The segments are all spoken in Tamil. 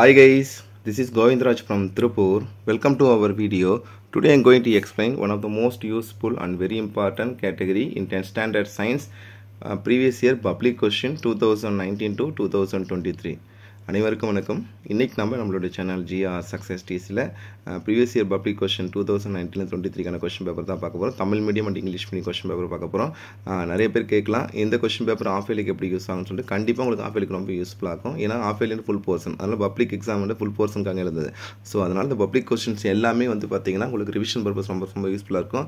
Hi guys, this is Govindraj from Tripur. Welcome to our video. Today I am going to explain one of the most useful and very important category in 10th standard science uh, previous year public question 2019 to 2023. அனைவருக்கும் வணக்கம் இன்றைக்கி நம்ம நம்மளுடைய சேனல் ஜிஆர் சக்ஸஸ் டிசியில் previous year public question two thousand nineteen twenty த்ரீக்கான கொஸ்டின் பேப்பர் தான் பார்க்க போகிறோம் Tamil medium and English medium question paper பார்க்க போகிறோம் நிறைய பேர் கேட்கலாம் இந்த கொஸ்டின் பேப்பர் ஆஃப் எப்படி யூஸ் ஆகும்னு சொல்லிட்டு கண்டிப்பாக உங்களுக்கு ஆஃபேலுக்கு ரொம்ப யூஸ்ஃபுல்லாக இருக்கும் ஏன்னா ஆஃப் ஃபுல் போர்ஷன் அதனால் பப்ளிக் எக்ஸாம் வந்து ஃபுல் போர்ஷனுக்காக எழுந்தது ஸோ அதனால் இந்த பப்ளிக் கொஸ்டின்ஸ் எல்லாமே வந்து பார்த்திங்கன்னா உங்களுக்கு ரிவிஷன் பர்பஸ் ரொம்ப ரொம்ப யூஸ்ஃபுல்லாக இருக்கும்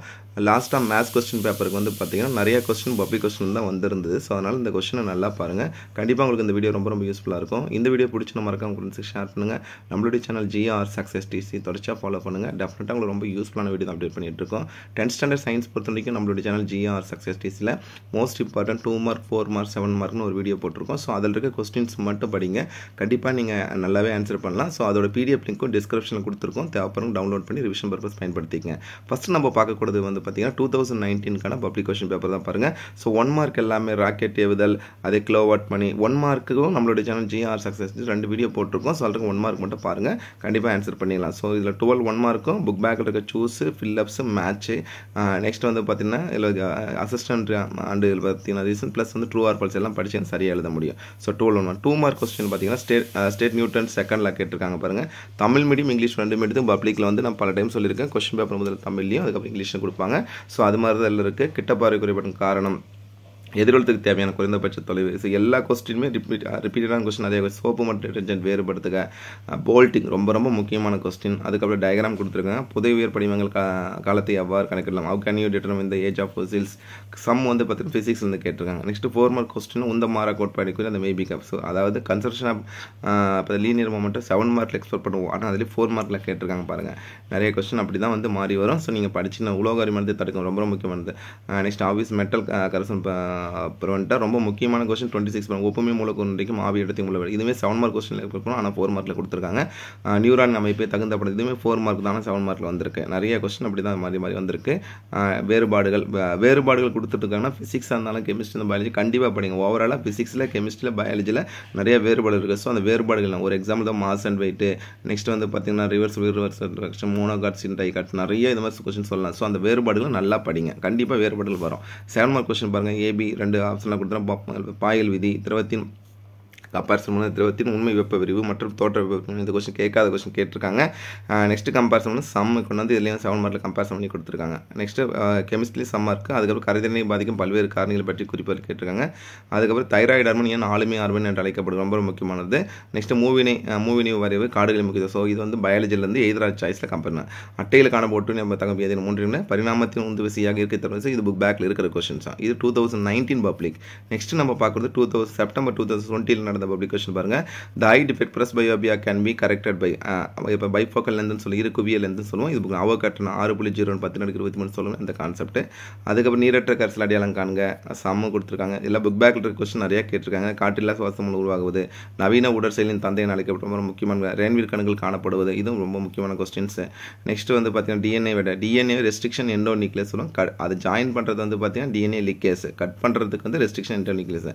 லாஸ்ட்டாக மேத்ஸ் கொஸ்டின் பேப்பருக்கு வந்து பார்த்திங்கன்னா நிறைய கொஸ்டின் பப்ளிக் கொஸ்டின் தான் வந்திருந்தது ஸோ அதனால் இந்த கொஸ்டினை நல்லா பாருங்கள் கண்டிப்பாக உங்களுக்கு இந்த வீடியோ ரொம்ப ரொம்ப யூஸ்ஃபுல்லாக இருக்கும் இந்த வீடியோ வீடியோ பிடிச்சி நம்ம இருக்க ஷேர் பண்ணுங்கள் நம்மளுடைய சேனல் ஜிஆர் சக்ஸஸ் டிசி தொடர்ச்சியாக ஃபாலோ பண்ணுங்கள் டெஃபினட்டாக உங்களுக்கு ரொம்ப யூஸ்ஃபுல்லான வீடியோ அப்டேட் பண்ணிட்டு இருக்கோம் டென்த் ஸ்டாண்டர்ட் சயின்ஸ் பொறுத்த வரைக்கும் நம்மளுடைய சேனல் ஜிஆர் சக்ஸஸ் டிசியில் most important two mark four mark seven மார்க்னு ஒரு வீடியோ போட்டிருக்கோம் ஸோ அதில் இருக்க கொஸ்டின்ஸ் மட்டும் படிங்க கண்டிப்பாக நீங்கள் நல்லாவே ஆன்சர் பண்ணலாம் ஸோ அதோட பிடிஎஃப் லிங்க்கும் டிஸ்கிரிப்ஷனில் கொடுத்துருக்கோம் தேவைப்படும் டவுன்லோட் பண்ணி ரிவிஷன் பர்பஸ் பயன்படுத்திக்கங்க ஃபஸ்ட் நம்ம பார்க்கக்கூடாது வந்து பார்த்தீங்கன்னா டூ தௌசண்ட் நைன்டீனுக்கான பப்ளிக் கொஷின் பேப்பர் தான் பாருங்கள் ஸோ ஒன் மார்க் எல்லாமே ராக்கெட் ஏவுதல் அதே கிலோவாட் மணி ஒன் மார்க்குக்கும் நம்மளுடைய சேனல் ஜிஆர் சக்ஸஸ் பேசிட்டு ரெண்டு வீடியோ போட்டிருக்கோம் ஸோ அதுக்கு ஒன் மார்க் மட்டும் பாருங்கள் கண்டிப்பாக ஆன்சர் பண்ணிடலாம் ஸோ இதில் டுவெல் ஒன் மார்க்கும் புக் பேக்கில் இருக்க சூஸு ஃபில்லப்ஸு மேட்ச்சு நெக்ஸ்ட் வந்து பார்த்திங்கன்னா இல்லை அசிஸ்டன்ட் அண்டு பார்த்திங்கன்னா ரீசன் ப்ளஸ் வந்து ட்ரூ ஆர் பல்ஸ் எல்லாம் படித்து சரியாக எழுத முடியும் so twelve one two mark question பார்த்திங்கன்னா ஸ்டேட் ஸ்டேட் நியூட்டன் செகண்டில் கேட்டிருக்காங்க பாருங்கள் தமிழ் மீடியம் இங்கிலீஷ் ரெண்டு மீடியம் பப்ளிக்கில் வந்து நான் பல டைம் சொல்லியிருக்கேன் கொஸ்டின் பேப்பர் முதல்ல தமிழ்லையும் அதுக்கப்புறம் இங்கிலீஷ் கொடுப்பாங்க ஸோ அது மாதிரி தான் இருக்குது கிட்ட பார்வை குறைபாட்டின் காரணம் எதிரொலத்துக்கு தேவையான குறைந்தபட்ச தொலைவு ஸோ எல்லா கொஸ்டினுமே ரிப்பீட் ரிப்பீட்டடான கொஸ்டின் அதே சோப்பு மற்றும் டிடர்ஜென்ட் வேறுபடுத்துக போல்டிங் ரொம்ப ரொம்ப முக்கியமான கொஸ்டின் அதுக்கப்புறம் டயக்ராம் கொடுத்துருக்காங்க உயர் படிமங்கள் கா காலத்தை எவ்வாறு கணக்கிடலாம் அவ் கேன் யூ டிட்டர்மின் இந்த ஏஜ் ஆஃப் ஃபோசில்ஸ் சம் வந்து பார்த்தீங்கன்னா வந்து கேட்டிருக்காங்க நெக்ஸ்ட் ஃபோர்மல் கொஸ்டின் உந்த மாரா கோட்பாடு குறி அந்த மேபி கப் ஸோ அதாவது கன்ஸ்ட்ரக்ஷன் ஆஃப் இப்போ லீனியர் மொமெண்ட்டை செவன் மார்க்கில் எக்ஸ்போர்ட் பண்ணுவோம் ஆனால் அதிலேயே ஃபோர் மார்க்கில் கேட்டிருக்காங்க பாருங்கள் நிறைய கொஸ்டின் அப்படி தான் வந்து மாறி வரும் ஸோ நீங்கள் படிச்சுன்னா உலோக அறிமணத்தை தடுக்கும் ரொம்ப முக்கியமானது நெக்ஸ்ட் ஆஃபீஸ் மெட்டல் கரசன் அப்புறம் வந்துட்டு ரொம்ப முக்கியமான கொஸ்டின் டுவெண்ட்டி சிக்ஸ் பண்ணுங்க ஒப்புமை மூலக்கூறுக்கும் ஆவி இடத்தையும் உள்ள இதுவுமே செவன் மார்க் கொஸ்டின் இருக்கணும் ஆனால் ஃபோர் மார்க்கில் கொடுத்துருக்காங்க நியூரான் அமைப்பு தகுந்த படம் இதுவுமே ஃபோர் மார்க் தானே செவன் மார்க்கில் வந்திருக்கு நிறைய கொஸ்டின் அப்படி தான் மாதிரி மாதிரி வந்திருக்கு வேறுபாடுகள் வேறுபாடுகள் கொடுத்துட்ருக்காங்கன்னா ஃபிசிக்ஸாக இருந்தாலும் கெமிஸ்ட்ரி இந்த பயாலஜி கண்டிப்பாக படிங்க ஓவராலாக ஃபிசிக்ஸில் கெமிஸ்ட்ரியில் பயாலஜியில் நிறைய வேறுபாடு இருக்குது ஸோ அந்த வேறுபாடுகள் ஒரு எக்ஸாம்பிள் தான் மாஸ் அண்ட் வெயிட்டு நெக்ஸ்ட் வந்து பார்த்திங்கன்னா ரிவர்ஸ் ரிவர்ஸ் ரிடக்ஷன் மோனோகாட்ஸ் இன்டை காட்ஸ் நிறைய இது மாதிரி கொஸ்டின் சொல்லலாம் ஸோ அந்த வேறுபாடுகளும் நல்லா படிங்க கண்டிப்பாக வேறுபாடுகள் வரும் செவன் மார்க் கொஸ்டின் பாருங்கள் ஏபி ரெண்டு ஆப்ஷன்லாம் பாப் பாயல் விதி திரவத்தின் கம்பாரிசன் பண்ண திரவத்தின் உண்மை வெப்ப விரிவு மற்றும் தோற்ற வெப்ப இந்த கொஸ்டின் கேட்காத கொஸ்டின் கேட்டிருக்காங்க நெக்ஸ்ட் கம்பாரிசன் வந்து சம்மை கொண்டு வந்து இதுலேயும் செவன் மார்க்கில் கம்பேரிசன் பண்ணி கொடுத்துருக்காங்க நெக்ஸ்ட்டு கெமிஸ்ட்ரி சம்மாக இருக்குது அதுக்கப்புறம் கரைதிறனை பாதிக்கும் பல்வேறு காரணிகள் பற்றி குறிப்பாக கேட்டிருக்காங்க அதுக்கப்புறம் தைராய்டு ஹார்மோன் ஏன் ஆளுமை ஹார்மோன் என்று அழைக்கப்படும் ரொம்ப முக்கியமானது நெக்ஸ்ட் மூவினை மூவினை வரைவு காடுகளை முக்கியம் ஸோ இது வந்து பயாலஜிலேருந்து எதிரா சாய்ஸில் கம்பேர் அட்டையில் அட்டையில் போட்டு நம்ம தகவல் ஏதேனும் மூன்றுமே பரிணாமத்தின் உந்து விசையாக இருக்க தருவது இது புக் பேக்கில் இருக்கிற கொஸ்டின்ஸ் தான் இது two thousand nineteen public next நம்ம பார்க்குறது two thousand September two thousand டுவெண்ட்டியில் நடந்த அந்த பப்ளிகேஷன் பாருங்கள் the eye defect presbyopia can be corrected by இப்போ பைஃபோக்கல் லென்த்னு சொல்லி இரு குவியல் சொல்லுவோம் இது அவ கட்டணம் ஆறு புள்ளி ஜீரோ பத்து இருபத்தி மூணு சொல்லுவோம் இந்த கான்செப்ட் அதுக்கப்புறம் நீரற்ற கரிசல் அடையாளம் காண்க சம்மு கொடுத்துருக்காங்க எல்லாம் புக் பேக்கில் இருக்க கொஸ்டின் நிறையா கேட்டிருக்காங்க காற்றில்லா சுவாசம் உருவாகுவது நவீன உடற்செயலின் தந்தையின் அழைக்கப்படும் ரொம்ப முக்கியமான ரேன்வீர் கணுகள் காணப்படுவது இதுவும் ரொம்ப முக்கியமான கொஸ்டின்ஸ் நெக்ஸ்ட் வந்து பார்த்தீங்கன்னா டிஎன்ஏ விட டிஎன்ஏ ரெஸ்ட்ரிக்ஷன் எண்டோ நிக்லேஸ் சொல்லும் அதை ஜாயின் பண்ணுறது வந்து பார்த்தீங்கன்னா டிஎன்ஏ லிக்கேஸ் கட் பண்ணுறதுக்கு வந்து ரெஸ்ட்ரிக்ஷன் எண்டோ நிக்லேஸ்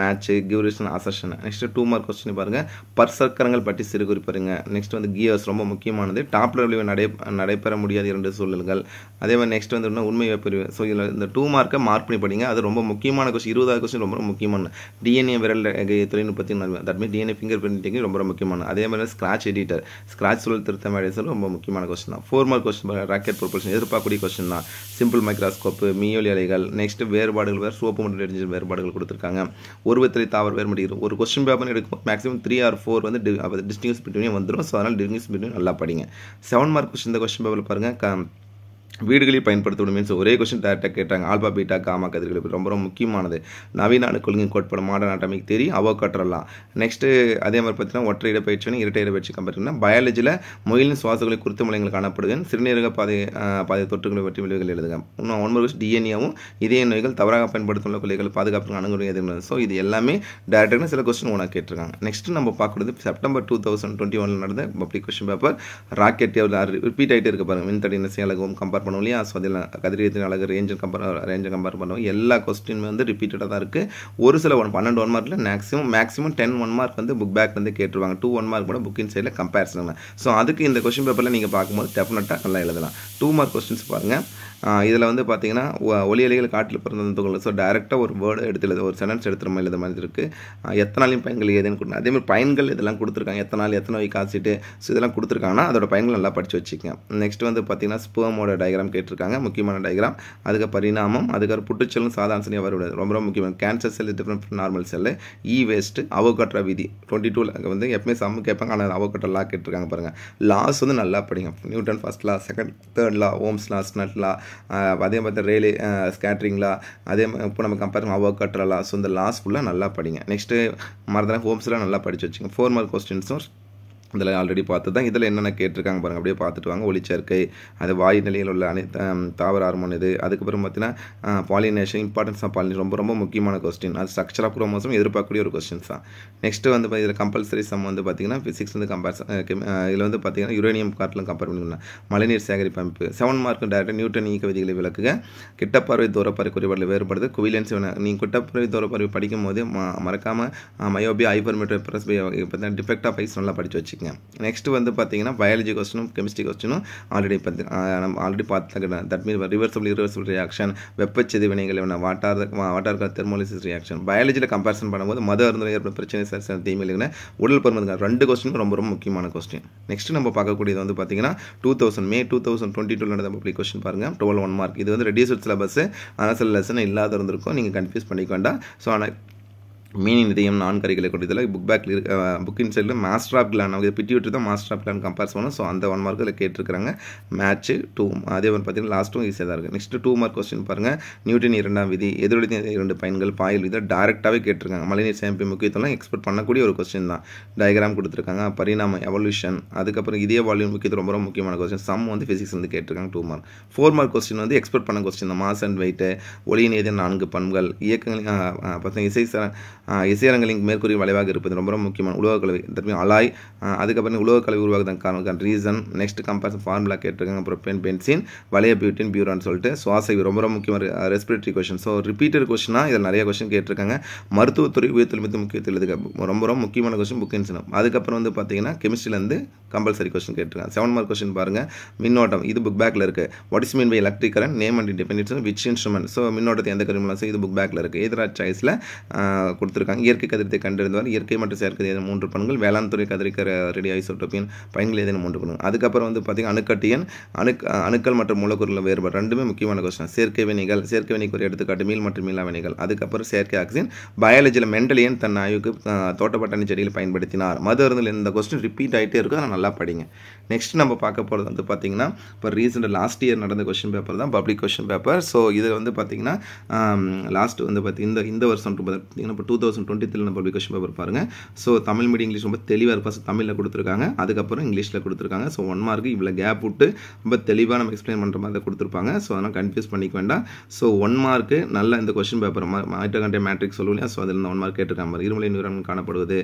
மேட்ச் கியூரிஷன் assertion next two mark question பாருங்கள் பற்சக்கரங்கள் பற்றி சிறு குறிப்பாருங்க நெக்ஸ்ட் வந்து கியர்ஸ் ரொம்ப முக்கியமானது டாப்லர் லெவலில் நடை நடைபெற முடியாது இரண்டு சூழல்கள் அதே மாதிரி நெக்ஸ்ட் வந்து என்ன உண்மை பிரிவு ஸோ இதில் இந்த டூ மார்க்கை மார்க் பண்ணி படிங்க அது ரொம்ப முக்கியமான கொஸ்டின் இருபதாவது கொஸ்டின் ரொம்ப முக்கியமான டிஎன்ஏ விரல் தொழில்நுட்பத்தின் that mean DNA finger printing ரொம்ப முக்கியமான அதே மாதிரி ஸ்க்ராட்ச் எடிட்டர் ஸ்க்ராட்ச் சூழல் திருத்தம் அடைசல் ரொம்ப முக்கியமான கொஸ்டின் தான் four mark question rocket propulsion எதிர்பார்க்கக்கூடிய கொஸ்டின் தான் சிம்பிள் மைக்ராஸ்கோப்பு மீயொலி அலைகள் நெக்ஸ்ட் வேறுபாடுகள் வேறு சோப்பு மற்றும் வேறுபாடுகள் கொடுத்துருக்காங்க ஒரு தாவர் தாவர வேறுமடி ஒரு கொஸ்டின் கொஷின் பேப்பர் எடுக்கும்போது மேக்ஸிமம் த்ரீ ஆர் ஃபோர் வந்து டிஸ்டிங்ஸ் பிட்வீனே வந்துடும் ஸோ அதனால் டிஸ்டிங்ஸ் பிட்வீன் நல்லா படிங்க செவன் மார்க் கொஷின் இந்த கொஷின் பேப்பர் பாருங்கள் வீடுகளில் பயன்படுத்தப்படும் மீன்ஸ் ஒரே கொஸ்டின் டேரக்டாக கேட்டாங்க ஆல்பா பீட்டா காமா கதிர்கள் ரொம்ப ரொம்ப முக்கியமானது நவீன அணுக்கொள்கை கோட்பாடு மாடர்ன் அட்டாமிக் தேரி அவோ கட்டுறலாம் நெக்ஸ்ட்டு அதே மாதிரி பார்த்தீங்கன்னா ஒற்றை இடப்பயிற்சியும் இரட்டை பயிற்சி கம்பெனிங்கன்னா பயாலஜியில் முயலின் சுவாசங்களை குறித்த மலைகள் காணப்படுது சிறுநீரக பாதை பாதை தொற்றுகளை பற்றி விளைவுகள் எழுதுங்க இன்னும் ஒன்பது வருஷம் டிஎன்ஏவும் இதய நோய்கள் தவறாக பயன்படுத்தும் கொள்கைகள் பாதுகாப்பு அணுகுமுறை எதிர்ப்பு ஸோ இது எல்லாமே டேரக்டாக சில கொஸ்டின் ஒன்றா கேட்டிருக்காங்க நெக்ஸ்ட் நம்ம பார்க்குறது செப்டம்பர் டூ தௌசண்ட் டுவெண்ட்டி ஒன்ல நடந்த public question paper rocket repeat ஆகிட்டே இருக்க பாருங்கள் மின்தடி நசியலகவும் கம்பேர் கம்பேர் பண்ணுவோம் இல்லையா ஸோ அதில் கதிரியத்தின் அழகு ரேஞ்சு கம்பேர் ரேஞ்சை கம்பேர் பண்ணுவோம் எல்லா கொஸ்டின் வந்து ரிப்பீட்டடாக தான் இருக்குது ஒரு சில ஒன் பன்னெண்டு ஒன் மார்க்கில் maximum maximum ten one mark வந்து புக் பேக் வந்து கேட்டுருவாங்க டூ ஒன் மார்க் கூட புக்கின் சைடில் கம்பேரிசன் ஸோ அதுக்கு இந்த கொஸ்டின் பேப்பரில் நீங்கள் பார்க்கும்போது டெஃபினட்டாக நல்லா எழுதலாம் டூ மார்க் கொஸ்டின்ஸ் பாருங்கள் இதில் வந்து பார்த்தீங்கன்னா ஒலி அலைகள் காட்டில் பிறந்த துகள் ஸோ டைரெக்டாக ஒரு வேர்டு எடுத்துள்ளது ஒரு சென்டென்ஸ் எடுத்துகிற மாதிரி இந்த மாதிரி இருக்குது எத்தனாலையும் பயன்கள் ஏதுன்னு கொடுங்க அதேமாதிரி பயன்கள் இதெல்லாம் கொடுத்துருக்காங்க எத்தனை எத்தனை வைக்க ஆசிட்டு ஸோ இதெல்லாம் கொடுத்துருக்காங்கன்னா அதோட பயன்கள் நல்லா படித்து வச்சுக்கங்க நெக்ஸ்ட் வந்து பார்த்தீங்கன்னா ஸ்பேமோட டயக்ராம் கேட்டிருக்காங்க முக்கியமான டயக்ராம் அதுக்கு பரிணாமம் அதுக்கப்புறம் புட்டுச்சலும் சாதாரண வருவது ரொம்ப ரொம்ப முக்கியமான cancer cell different normal cell இ வேஸ்ட்டு அவகட்ரா விதி டுவெண்ட்டி டூவில் வந்து எப்பயுமே சம்மு கேட்பாங்க ஆனால் அவகட்ட லா கேட்டிருக்காங்க பாருங்கள் லாஸ் வந்து நல்லா படிங்க Newton first law second third law Ohm's law ஸ்னட் லா அதே மாதிரி ரேலி ஸ்கேட்ரிங்லாம் அதே மாதிரி இப்போ நம்ம கம்பேர் அவர்க் கட்டுறலாம் ஸோ இந்த லாஸ் ஃபுல்லாக நல்லா படிங்க நெக்ஸ்ட்டு மறந்துடா ஹோம்ஸ்லாம் நல்லா படித்து வச்சுங்க ஃபோர் மார்க் கொஸ்டின்ஸும் இதில் ஆல்ரெடி பார்த்து தான் இதில் என்னென்ன கேட்டிருக்காங்க பாருங்கள் அப்படியே பார்த்துட்டு வாங்க ஒளிச்சேர்க்கை அது வாயு நிலையில் உள்ள அனைத்து தாவர ஹார்மோன் இது அதுக்கப்புறம் பார்த்தீங்கன்னா பாலினேஷன் இம்பார்ட்டன்ஸ் ஆஃப் பாலினேஷன் ரொம்ப ரொம்ப முக்கியமான கொஸ்டின் அது ஸ்ட்ரக்சர் ஆஃப் குரோமோசம் எதிர்பார்க்கக்கூடிய ஒரு கொஸ்டின்ஸ் தான் நெக்ஸ்ட்டு வந்து இதில் கம்பல்சரி சம் வந்து பார்த்திங்கன்னா ஃபிசிக்ஸ் வந்து கம்பேர் இதில் வந்து பார்த்திங்கன்னா யுரேனியம் காட்டிலும் கம்பேர் பண்ணிக்கலாம் மழைநீர் சேகரிப்பு அமைப்பு செவன் மார்க் டேரக்டாக நியூட்டன் ஈக்க விதிகளை விளக்குக கிட்டப்பார்வை தூரப்பார்வை குறைபாடில் வேறுபடுது குவிலன்ஸ் நீங்கள் கிட்டப்பார்வை தூரப்பார்வை படிக்கும் போது மறக்காமல் myopia hypermetropia presbyopia defect of eyes நல்லா படிச்சு வச்சு தெரிஞ்சுக்கங்க நெக்ஸ்ட்டு வந்து பார்த்தீங்கன்னா பயாலஜி கொஸ்டினும் கெமிஸ்ட்ரி கொஸ்டினும் ஆல்ரெடி பார்த்து நம்ம ஆல்ரெடி பார்த்துக்கிட்டோம் that mean reversible reversible reaction வெப்பச்செதி வினைகள் என்ன வாட்டார் வாட்டார்கால் தெர்மோலிசிஸ் ரியாக்ஷன் பயாலஜியில் கம்பேரிசன் பண்ணும்போது மத அருந்தில் ஏற்படும் பிரச்சனை சார் சார் தீமை உடல் பருமதுக்கான ரெண்டு கொஸ்டினும் ரொம்ப ரொம்ப முக்கியமான கொஸ்டின் நெக்ஸ்ட் நம்ம பார்க்கக்கூடியது வந்து பார்த்தீங்கன்னா two thousand May two thousand twenty two நடந்த பப்ளிக் கொஸ்டின் பாருங்கள் டுவெல் ஒன் மார்க் இது வந்து ரெடியூஸ்ட் சிலபஸ் ஆனால் சில லெசன் இல்லாத இருந்திருக்கும் நீங்கள் கன்ஃபியூஸ் பண்ணிக்க வேண்டாம் ஸோ ஆனால் மீனிங் இதயம் நான் கரைகளை கொண்டதில் புக் பேக்கில் இருக்க புக்கின் சைடில் மாஸ்டர் ஆஃப் கிளான் அவங்க பிட்டி விட்டு தான் மாஸ்டர் ஆஃப் கிளான் கம்பேர்ஸ் பண்ணணும் ஸோ அந்த ஒன் மார்க்கில் கேட்டுருக்காங்க மேட்ச்சு டூ அதே மாதிரி பார்த்தீங்கன்னா லாஸ்ட்டும் ஈஸியாக தான் இருக்குது நெக்ஸ்ட் டூ மார்க் கொஸ்டின் பாருங்கள் நியூட்டின் இரண்டாம் விதி எதிரொலி இரண்டு பயன்கள் பாயல் விதை டேரெக்டாகவே கேட்டிருக்காங்க மழைநீர் சேமிப்பு முக்கியத்துவம் எக்ஸ்பெக்ட் பண்ணக்கூடிய ஒரு கொஸ்டின் தான் டயக்ராம் கொடுத்துருக்காங்க பரிணாம எவல்யூஷன் அதுக்கப்புறம் இதே வால்யூம் முக்கியத்துவம் ரொம்ப ரொம்ப முக்கியமான கொஸ்டின் சம் வந்து ஃபிசிக்ஸ் வந்து கேட்டிருக்காங்க two mark four mark question வந்து எக்ஸ்பெக்ட் பண்ண கொஸ்டின் தான் மாஸ் அண்ட் வெயிட்டு ஒளியின் ஏதே நான்கு பண்புகள் இயக்கங்கள் பார்த்தீங்கன்னா இசை இசையரங்க மேற்கூறிய வளைவாக இருப்பது ரொம்ப ரொம்ப முக்கியமான உலகக்கலவை திருப்பியும் அலாய் அதுக்கப்புறம் உலகக்கலவை உருவாக்குதான் காரணம் ரீசன் நெக்ஸ்ட் கம்பேரிசன் ஃபார்முலா கேட்டிருக்காங்க பென் பென்சின் வளைய பியூட்டின் பியூரான்னு சொல்லிட்டு சுவாசை ரொம்ப ரொம்ப முக்கியமான ரெஸ்பிரேட்டரி கொஷின் ஸோ ரிப்பீட்டட் கொஷினாக இதில் நிறைய கொஷின் கேட்டிருக்காங்க மருத்துவத்துறை உயிர்த்தொழில் மிக முக்கியத்தில் இதுக்கு ரொம்ப ரொம்ப முக்கியமான கொஷின் புக் இன்சனம் அதுக்கப்புறம் வந்து பார்த்தீங்கன்னா கெமிஸ்ட்ரிலேருந்து கம்பல்சரி கொஸ்டின் கேட்டிருக்காங்க செவன் மார்க் கொஸ்டின் பாருங்கள் மின்னோட்டம் இது புக் பேக்கில் இருக்குது what is mean by electric current name and depends which instrument so மின்னோட்டத்தை எந்த கருமெல்லாம் இது புக் பேக்கில் இருக்குது எதிராக சாய்ஸில் கொடுத்து கொடுத்துருக்காங்க இயற்கை கதிரத்தை கண்டறிந்தவர் இயற்கை மற்றும் செயற்கை ஏதேனும் மூன்று பண்கள் வேளாண் துறை கதிரிக்கிற ரேடியோ ஐசோட்டோப்பின் பயன்கள் ஏதேனும் மூன்று பண்ணுங்க அதுக்கப்புறம் வந்து பார்த்திங்கன்னா அணுக்கட்டியன் அணு அணுக்கள் மற்றும் மூலக்கூறுகள் வேறுபாடு ரெண்டுமே முக்கியமான கொஸ்டின் செயற்கை வினைகள் செயற்கை வினைக்கு ஒரு எடுத்துக்காட்டு மீள் மற்றும் மீளா வினைகள் அதுக்கப்புறம் செயற்கை ஆக்சிஜன் பயாலஜியில் மெண்டலியன் தன் ஆய்வுக்கு தோட்டப்பட்டணி செடியில் பயன்படுத்தினார் மது அருந்தில் இந்த கொஸ்டின் ரிப்பீட் ஆகிட்டே இருக்கும் அதை நல்லா படிங்க நெக்ஸ்ட் நம்ம பார்க்க போகிறது வந்து பார்த்திங்கன்னா இப்போ ரீசெண்டாக லாஸ்ட் இயர் நடந்த கொஸ்டின் பேப்பர் தான் பப்ளிக் கொஸ்டின் பேப்பர் ஸோ இது வந்து பார்த்திங்கன்னா லாஸ்ட் வந்து பார்த்தி இந்த இந்த வருஷம் பார்த்தீங்கன்னா இப்போ டூ தௌசண்ட் டுவெண்ட்டி த்ரீ நம்ம பப்ளிகேஷன் பேப்பர் பாருங்கள் ஸோ தமிழ் மீடியம் இங்கிலீஷ் ரொம்ப தெளிவாக இருப்பா தமிழில் கொடுத்துருக்காங்க அதுக்கப்புறம் இங்கிலீஷில் கொடுத்துருக்காங்க ஸோ ஒன் மார்க் இவ்வளோ கேப் விட்டு ரொம்ப தெளிவாக நம்ம எக்ஸ்பிளைன் பண்ணுற மாதிரி கொடுத்துருப்பாங்க ஸோ அதெல்லாம் கன்ஃபியூஸ் பண்ணிக்க வேண்டாம் ஸோ ஒன் மார்க்கு நல்ல இந்த கொஸ்டின் பேப்பர் மாட்டகண்டே மேட்ரிக் சொல்லுவோம் இல்லையா ஸோ அதில் இருந்து ஒன் மார்க் கேட்டிருக்காங்க இருமலை நிறுவனம் காணப்படுவது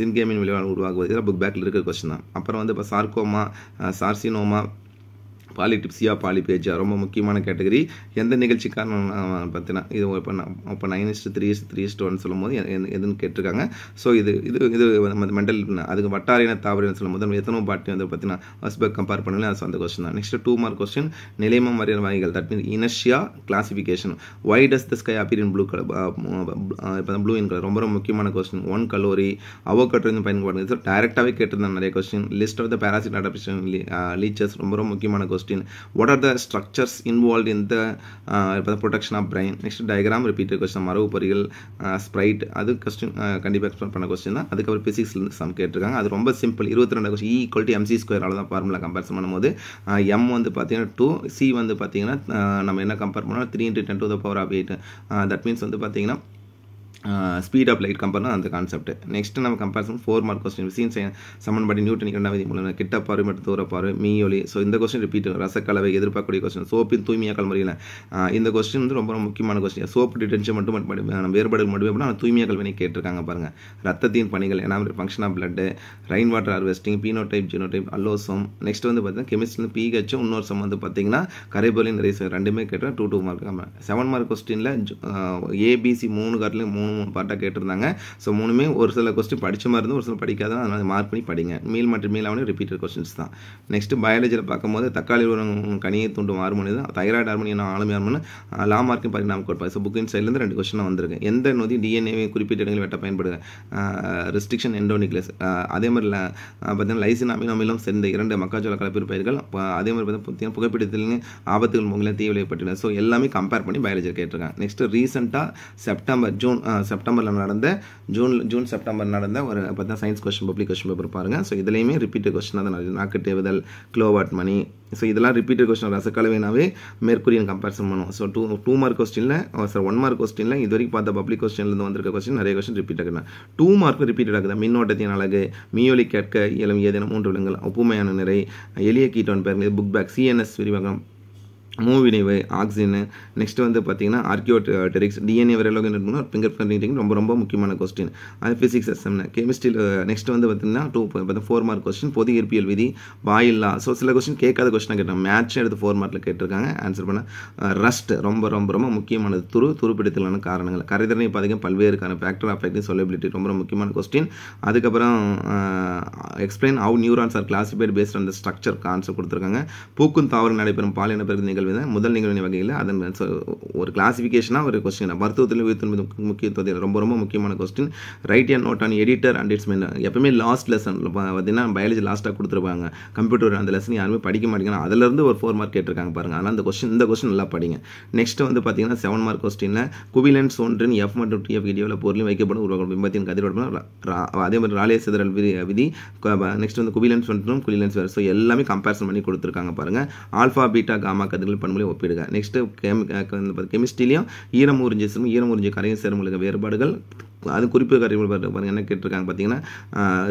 சின்கேமின் விளைவாக உருவாகுவது இதெல்லாம் புக் பேக்கில் இருக்கிற கொஸ்டின் தான் அப்புறம் வந்து இப்போ சார்கோமா சார்சினோமா பாலிடிப்ஸியா பாலி பேஜா ரொம்ப முக்கியமான கேட்டகரி எந்த நிகழ்ச்சி காரணம் பார்த்தீங்கன்னா இது இப்போ நான் இப்போ nine is to three is to three is to one சொல்லும்போது எதுன்னு கேட்டிருக்காங்க ஸோ இது இது இது நம்ம மெண்டல் அதுக்கு வட்டாரின தாவரின்னு சொல்லும்போது நம்ம எத்தனோ பாட்டி வந்து பார்த்தீங்கன்னா ஹஸ்பெக் கம்பேர் பண்ணல அது அந்த கொஸ்டின் தான் நெக்ஸ்ட் டூ மார்க் கொஸ்டின் நிலைமம் மாதிரியான வகைகள் தட் மீன் இனஷியா classification why does the sky appear in blue colour இப்போ ப்ளூ இன் கலர் ரொம்ப ரொம்ப முக்கியமான கொஸ்டின் ஒன் கலோரி அவோ அவகட்டோ பயன்பாடு ஸோ டேரெக்டாகவே கேட்டிருந்தாங்க நிறைய question list of the parasite adaptation லீச்சர்ஸ் ரொம்ப ரொம்ப முக்கியமான question question what are the structures involved in the, uh, the protection of brain next diagram repeated question மரபு பொறிகள் ஸ்ப்ரைட் uh, அது கொஸ்டின் கண்டிப்பாக எக்ஸ்பிளைன் பண்ண கொஸ்டின் தான் அதுக்கப்புறம் ஃபிசிக்ஸ்லேருந்து சம் கேட்டிருக்காங்க அது ரொம்ப சிம்பிள் இருபத்தி ரெண்டு question equal to MC square அளவு தான் ஃபார்முலா கம்பேரிசன் பண்ணும்போது எம் uh, வந்து பார்த்தீங்கன்னா டூ சி வந்து பார்த்தீங்கன்னா uh, நம்ம என்ன கம்பேர் பண்ணோம் three into ten to the power of eight that means வந்து பார்த்தீங்கன்னா ஸ்பீட் ஆஃப் லைட் தான் அந்த கான்செப்ட் நெக்ஸ்ட் நம்ம கம்பேரிசன் ஃபோர் மார்க் கொஸ்டின் சம்மன் சமன்பாடு நியூட்டன் இரண்டாவது மூலம் கிட்ட பாரு மற்றும் தூர பார்வை மீயொலி ஸோ இந்த கொஸ்டின் ரிப்பீட் ரசக்கலவை எதிர்பார்க்கக்கூடிய கொஸ்டின் சோப்பின் தூய்மையாக்கல் முறையில் இந்த கொஸ்டின் வந்து ரொம்ப முக்கியமான கொஸ்டின் சோப்பு டிடென்ஷன் மட்டும் மட்டும் வேறுபாடுகள் மட்டுமே போனால் ஆனால் தூய்மையாக்கல் வினை கேட்டிருக்காங்க பாருங்கள் ரத்தத்தின் பணிகள் ஏன்னா function of blood rain water harvesting phenotype genotype அலோசம் நெக்ஸ்ட் வந்து பார்த்தீங்கன்னா கெமிஸ்ட்ரி பிஹெச்சும் இன்னொரு சம் வந்து பார்த்தீங்கன்னா கரைபோலின் ரைஸ் ரெண்டுமே கேட்டால் two two mark seven mark கொஸ்டினில் ஏபிசி மூணு கார்டில் மூணு மூணு பார்ட்டாக கேட்டிருந்தாங்க ஸோ மூணுமே ஒரு சில கொஸ்டின் படித்த மாதிரி இருந்தால் ஒரு சில படிக்காத அதனால் மார்க் பண்ணி படிங்க மீல் மற்றும் மீல் அவனே ரிப்பீட்டட் கொஸ்டின்ஸ் தான் நெக்ஸ்ட் பயாலஜியில் பார்க்கும்போது தக்காளி உரம் கனியை தூண்டும் ஹார்மோனி தான் தைராய்டு ஹார்மோனி என்ன ஆளுமை ஹார்மோனு லா மார்க்கும் பார்த்தீங்கன்னா நமக்கு கொடுப்பாங்க ஸோ புக்கின் சைட்லேருந்து ரெண்டு கொஸ்டின் வந்திருக்கு எந்த நொதி டிஎன்ஏவை குறிப்பிட்ட இடங்களில் வெட்ட பயன்படுது ரெஸ்ட்ரிக்ஷன் எண்டோனிக்லஸ் அதே மாதிரி பார்த்தீங்கன்னா லைசின் அமிலம் சேர்ந்த இரண்டு மக்காச்சோள கலப்பிறு பயிர்கள் அதே மாதிரி பார்த்தீங்கன்னா புகைப்பிடித்தலின் ஆபத்துகள் முகங்களில் தீ விளையப்பட்டன ஸோ எல்லாமே கம்பேர் பண்ணி பயாலஜி கேட்டிருக்காங்க நெக்ஸ்ட் ரீசெண்டாக செப்டம்பர் ஜூன் செப்டம்பரில் நடந்த ஜூன் ஜூன் செப்டம்பர் நடந்த ஒரு பார்த்தா தான் science question public question paper பாருங்கள் ஸோ இதுலேயுமே ரிப்பீட்டட் கொஸ்டினாக தான் நடக்குது நாக்கட்டேவுதல் க்ளோவாட் மணி ஸோ இதெல்லாம் ரிப்பீட்டட் கொஸ்டின் ரசக்கலவேனாவே மேற்கூரியன் கம்பேரிசன் பண்ணும் ஸோ டூ டூ மார்க் கொஸ்டினில் சார் ஒன் மார்க் கொஸ்டினில் இது வரைக்கும் பார்த்த பப்ளிக் கொஸ்டின்லேருந்து வந்திருக்க கொஸ்டின் நிறைய கொஸ்டின் ரிப்பீட் ஆகுது டூ மார்க் ரிப்பீட்டட் ஆகுது மின்னோட்டத்தின் அழகு மியோலி கேட்க இளம் ஏதேனும் மூன்று விலங்குகள் ஒப்புமையான நிறை எளிய கீட்டோன் பேர் புக் பேக் சிஎன்எஸ் விரிவாகம் மூவிணைவு ஆக்சிஜனு நெக்ஸ்ட் வந்து பார்த்தீங்கன்னா ஆர்கியோ டெரிக்ஸ் டிஎன்ஏ வரையிலோக என்ன ஃபிங்கர் பிரிண்டிங் ரொம்ப ரொம்ப முக்கியமான கொஸ்டின் அது ஃபிசிக்ஸ் எஸ்எம்னு கெமிஸ்ட்ரியில் நெக்ஸ்ட் வந்து பார்த்தீங்கன்னா டூ பார்த்தா ஃபோர் மார்க் கொஸ்டின் பொது இயற்பியல் விதி வாயில்லா ஸோ சில கொஸ்டின் கேட்காத கொஸ்டினாக கேட்டாங்க மேட்சும் எடுத்து ஃபோர் மார்க்கில் கேட்டிருக்காங்க ஆன்சர் பண்ண ரஸ்ட் ரொம்ப ரொம்ப ரொம்ப முக்கியமானது துரு துருப்பிடித்தலான காரணங்கள் கரைதிறனை பார்த்தீங்கன்னா பல்வேறுக்கான ஃபேக்டர் அஃபெக்டிங் சொல்லபிலிட்டி ரொம்ப ரொம்ப முக்கியமான கொஸ்டின் அதுக்கப்புறம் explain how neurons are classified based அந்த ஸ்ட்ரக்சர் கான்செப்ட் கொடுத்துருக்காங்க பூக்கும் தாவரம் நடைபெறும் பாலின பிறகு கல்வி தான் முதல் நிகழ்வு வகையில் அதன் ஒரு கிளாசிஃபிகேஷனாக ஒரு கொஸ்டின் மருத்துவத்தில் உயிர்த்தொழில் முக்கியத்துவத்தை ரொம்ப ரொம்ப முக்கியமான question right and note on editor and it's mean எப்பவுமே லாஸ்ட் லெசன் பார்த்தீங்கன்னா பயாலஜி லாஸ்ட்டாக கொடுத்துருப்பாங்க கம்ப்யூட்டர் அந்த லெசன் யாருமே படிக்க மாட்டேங்கிறாங்க அதிலிருந்து ஒரு ஃபோர் மார்க் கேட்டிருக்காங்க பாருங்கள் அதனால் அந்த கொஸ்டின் இந்த கொஸ்டின் நல்லா படிங்க நெக்ஸ்ட் வந்து பார்த்தீங்கன்னா செவன் மார்க் கொஸ்டினில் குவிலன்ஸ் ஒன்றின் எஃப் மற்றும் டிஎஃப் இடியோவில் பொருளையும் வைக்கப்படும் உருவாக்கும் பிம்பத்தின் கதிர் அதே மாதிரி ராலிய சிதறல் விதி நெக்ஸ்ட் வந்து குவிலன்ஸ் ஒன்றும் குவிலன்ஸ் வேறு ஸோ எல்லாமே கம்பேரிசன் பண்ணி கொடுத்துருக்காங்க பாருங்கள் ஆல்ஃபா பீட்டா காமா கதிர்கள் கரைசல் பண்புகளையும் ஒப்பிடுங்க நெக்ஸ்ட்டு கெமி கெமிஸ்ட்ரிலையும் ஈரம் உறிஞ்சி ஈரம் உறிஞ்சி கரையும் சேரும்பொழுது வேறுபாடுகள் அது குறிப்பு கருவி பாருங்கள் என்ன கேட்டிருக்காங்க பார்த்தீங்கன்னா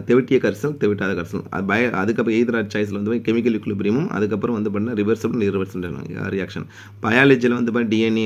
தெவிட்டிய கரிசல் தெவிட்டாத கரிசல் அது பய அதுக்கப்புறம் எய்தராஜ் சாய்ஸில் வந்து கெமிக்கல் குளிபிரியமும் அதுக்கப்புறம் வந்து பார்த்தீங்கன்னா ரிவர்சபிள் ரிவர்சபிள் ரியாக்ஷன் பயாலஜியில் வந்து டிஎன்ஏ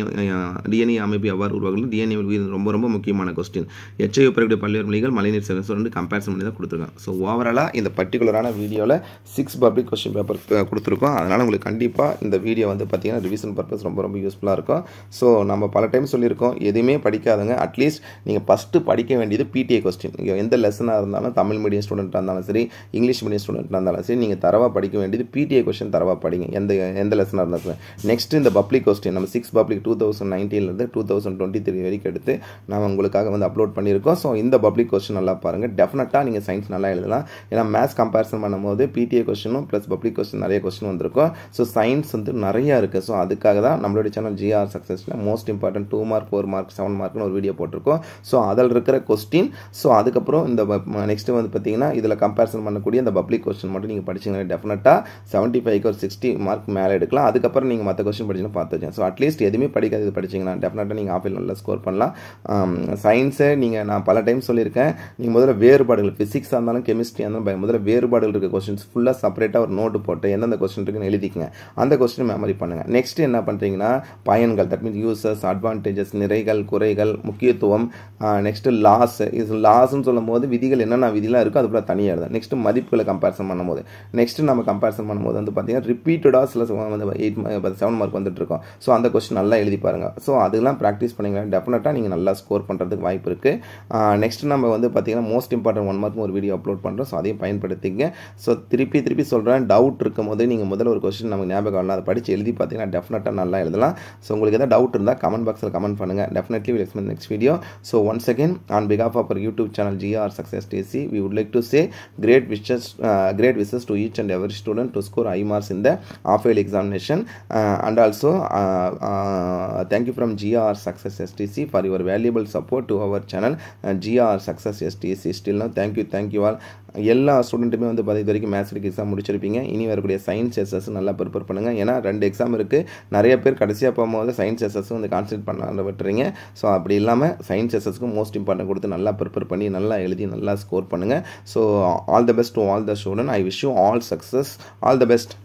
டிஎன்ஏ அமைப்பு எவ்வாறு உருவாகணும் டிஎன்ஏ ரொம்ப ரொம்ப முக்கியமான கொஸ்டின் எச்ஐ பெறக்கூடிய பல்வேறு மொழிகள் மழைநீர் சேவை ரெண்டு கம்பேரிசன் பண்ணி தான் கொடுத்துருக்காங்க ஸோ ஓவராலாக இந்த பர்டிகுலரான வீடியோவில் சிக்ஸ் பப்ளிக் கொஸ்டின் பேப்பர் கொடுத்துருக்கோம் அதனால் உங்களுக்கு கண்டிப்பாக இந்த வீடியோ வந்து பார்த்தீங்கன்னா ரிவிஷன் பர்பஸ் ரொம்ப ரொம்ப யூஸ்ஃபுல்லாக இருக்கும் ஸோ நம்ம பல டைம் சொல்லியிருக்கோம் எதுவுமே படிக்காதங்க அட்லீஸ்ட் நீங்கள் ஃபஸ்ட்டு எடுத்து படிக்க வேண்டியது பிடிஏ கொஸ்டின் இங்கே எந்த லெசனாக இருந்தாலும் தமிழ் மீடியம் ஸ்டூடெண்ட்டாக இருந்தாலும் சரி இங்கிலீஷ் மீடியம் ஸ்டூடெண்ட்டாக இருந்தாலும் சரி நீங்கள் தரவாக படிக்க வேண்டியது பிடிஏ கொஸ்டின் தரவாக படிங்க எந்த எந்த லெசனாக இருந்தாலும் நெக்ஸ்ட் இந்த பப்ளிக் கொஸ்டின் நம்ம சிக்ஸ் பப்ளிக் டூ தௌசண்ட் நைன்டீன்லேருந்து டூ தௌசண்ட் டுவெண்ட்டி த்ரீ வரைக்கும் எடுத்து நம்ம உங்களுக்காக வந்து அப்லோட் பண்ணியிருக்கோம் ஸோ இந்த பப்ளிக் கொஸ்டின் நல்லா பாருங்கள் டெஃபினட்டாக நீங்கள் சயின்ஸ் நல்லா எழுதலாம் ஏன்னா மேத்ஸ் கம்பேரிசன் பண்ணும்போது பிடிஏ கொஸ்டினும் ப்ளஸ் பப்ளிக் கொஸ்டின் நிறைய கொஸ்டின் வந்திருக்கும் ஸோ சயின்ஸ் வந்து நிறையா இருக்குது ஸோ அதுக்காக தான் நம்மளுடைய சேனல் ஜிஆர் சக்ஸஸில் most important two mark four mark seven மார்க்னு ஒரு வீடியோ போட்டிருக்கோம் ஸோ அதை அதில் இருக்கிற கொஸ்டின் ஸோ அதுக்கப்புறம் இந்த நெக்ஸ்ட்டு வந்து பார்த்தீங்கன்னா இதில் கம்பேரிசன் பண்ணக்கூடிய அந்த பப்ளிக் கொஸ்டின் மட்டும் நீங்கள் படிச்சிங்கன்னா டெஃபினட்டாக செவன்ட்டி ஃபைவ் ஒரு சிக்ஸ்டி மார்க் மேலே எடுக்கலாம் அதுக்கப்புறம் நீங்கள் மற்ற கொஸ்டின் படிச்சுன்னா பார்த்து வச்சேன் ஸோ அட்லீஸ்ட் எதுவுமே படிக்காது படிச்சிங்கன்னா டெஃபினட்டாக நீங்கள் ஆஃபில் நல்லா ஸ்கோர் பண்ணலாம் சயின்ஸை நீங்கள் நான் பல டைம் சொல்லியிருக்கேன் நீங்கள் முதல்ல வேறுபாடுகள் ஃபிசிக்ஸாக இருந்தாலும் கெமிஸ்ட்ரியாக இருந்தாலும் முதல்ல வேறுபாடுகள் இருக்க கொஸ்டின்ஸ் ஃபுல்லாக செப்பரேட்டாக ஒரு நோட்டு போட்டு எந்தெந்த கொஸ்டின் இருக்குன்னு எழுதிக்கங்க அந்த கொஸ்டின் மெமரி பண்ணுங்கள் நெக்ஸ்ட் என்ன பண்ணுறீங்கன்னா பயன்கள் தட் மீன்ஸ் யூசஸ் அட்வான்டேஜஸ் நிறைகள் குறைகள் முக்கியத்துவம் நெக்ஸ்ட்டு லாஸ் இது லாஸ்ன்னு சொல்லும் போது விதிகள் என்னென்ன விதிலாம் இருக்கோ அது தனியாக எழுதும் நெக்ஸ்ட்டு மதிப்புகளை கம்பேரிசன் பண்ணும்போது நெக்ஸ்ட்டு நம்ம கம்பேரிசன் பண்ணும்போது வந்து பார்த்திங்கன்னா ரிப்பீட்டடாக சில வந்து எயிட் செவன் மார்க் வந்துட்டுருக்கோம் ஸோ அந்த கொஸ்டின் நல்லா எழுதி பாருங்கள் ஸோ அதெல்லாம் ப்ராக்டிஸ் பண்ணிங்களா டெஃபினட்டாக நீங்கள் நல்லா ஸ்கோர் பண்ணுறதுக்கு வாய்ப்பு இருக்குது நெக்ஸ்ட்டு நம்ம வந்து பார்த்திங்கன்னா மோஸ்ட் இம்பார்ட்டன்ட் ஒன் மார்க் ஒரு வீடியோ அப்லோட் பண்ணுறோம் ஸோ அதையும் பயன்படுத்திங்க ஸோ திருப்பி திருப்பி சொல்கிறேன் டவுட் இருக்கும் போது நீங்கள் முதல்ல ஒரு கொஸ்டின் நமக்கு ஞாபகம் இல்லை அதை படித்து எழுதி பார்த்தீங்கன்னா டெஃபினட்டாக நல்லா எழுதலாம் ஸோ உங்களுக்கு எதாவது டவுட் இருந்தால் கமெண்ட் பாக்ஸில் கமெண்ட் பண்ணுங்கள் definitely will next video so one second again, on behalf of our YouTube channel GR Success TC, we would like to say great wishes, uh, great wishes to each and every student to score high marks in the half examination. Uh, and also, uh, uh thank you from GR Success STC for your valuable support to our channel uh, GR Success STC. Still now, thank you, thank you all. எல்லா ஸ்டூடெண்ட்டுமே வந்து பார்த்து இது வரைக்கும் மேத்ஸ்டிக் எக்ஸாம் முடிச்சிருப்பீங்க இனி வரக்கூடிய சயின்ஸ் எஸ்எஸ் நல்லா ப்ரிப்பேர் பண்ணுங்கள் ஏன்னா ரெண்டு எக்ஸாம் இருக்குது நிறைய பேர் கடைசியாக போகும்போது சயின்ஸ் எஸ்எஸ் வந்து கான்சன்ட்ரேட் பண்ண விட்டுறீங்க ஸோ அப்படி இல்லாமல் சயின்ஸ் எஸ்எஸ்க்கு மோஸ்ட் இம்பார்ட்டன் கொடுத்து நல்லா ப்ரிப்பேர் பண்ணி நல்லா எழுதி நல்லா ஸ்கோர் பண்ணுங்கள் so all the best to all the student I wish you all success all the best